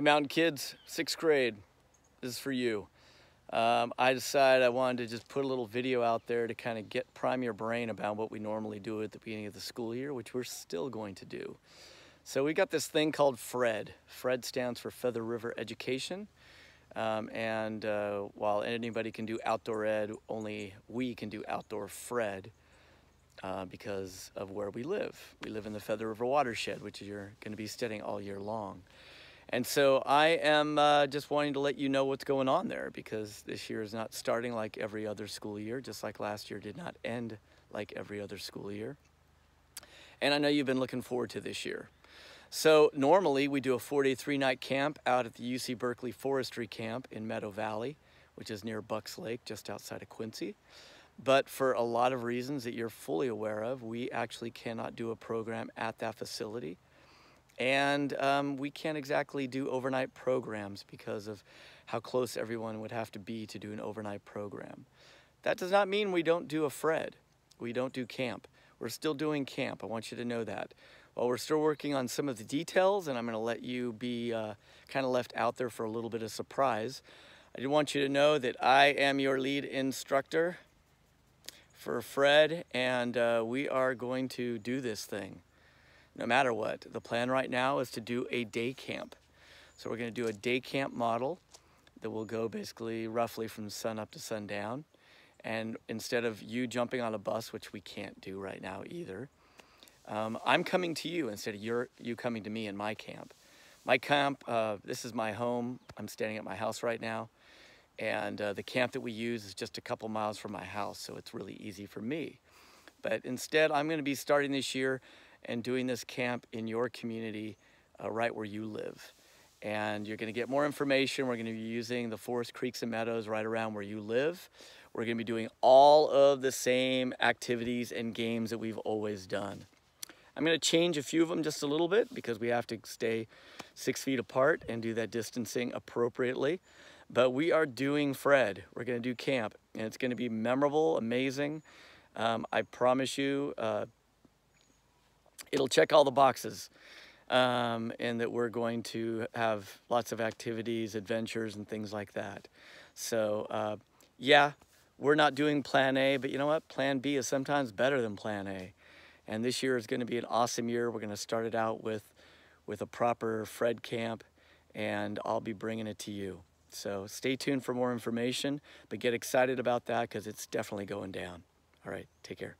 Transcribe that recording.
Hey Mountain Kids, sixth grade, this is for you. Um, I decided I wanted to just put a little video out there to kind of get prime your brain about what we normally do at the beginning of the school year, which we're still going to do. So we got this thing called FRED. FRED stands for Feather River Education. Um, and uh, while anybody can do outdoor ed, only we can do outdoor FRED uh, because of where we live. We live in the Feather River watershed, which you're gonna be studying all year long. And so I am uh, just wanting to let you know what's going on there because this year is not starting like every other school year, just like last year did not end like every other school year. And I know you've been looking forward to this year. So normally we do a four-day, three-night camp out at the UC Berkeley Forestry Camp in Meadow Valley, which is near Bucks Lake, just outside of Quincy. But for a lot of reasons that you're fully aware of, we actually cannot do a program at that facility. And um, we can't exactly do overnight programs because of how close everyone would have to be to do an overnight program. That does not mean we don't do a Fred. We don't do camp. We're still doing camp. I want you to know that. While we're still working on some of the details, and I'm going to let you be uh, kind of left out there for a little bit of surprise, I do want you to know that I am your lead instructor for Fred, and uh, we are going to do this thing no matter what. The plan right now is to do a day camp. So we're gonna do a day camp model that will go basically roughly from sun up to sundown. And instead of you jumping on a bus, which we can't do right now either, um, I'm coming to you instead of your, you coming to me in my camp. My camp, uh, this is my home. I'm standing at my house right now. And uh, the camp that we use is just a couple miles from my house, so it's really easy for me. But instead, I'm gonna be starting this year and doing this camp in your community uh, right where you live. And you're going to get more information. We're going to be using the forest creeks and meadows right around where you live. We're going to be doing all of the same activities and games that we've always done. I'm going to change a few of them just a little bit because we have to stay six feet apart and do that distancing appropriately. But we are doing Fred. We're going to do camp and it's going to be memorable, amazing. Um, I promise you, uh, it'll check all the boxes um, and that we're going to have lots of activities, adventures, and things like that. So uh, yeah, we're not doing plan A, but you know what? Plan B is sometimes better than plan A. And this year is gonna be an awesome year. We're gonna start it out with, with a proper Fred camp and I'll be bringing it to you. So stay tuned for more information, but get excited about that because it's definitely going down. All right, take care.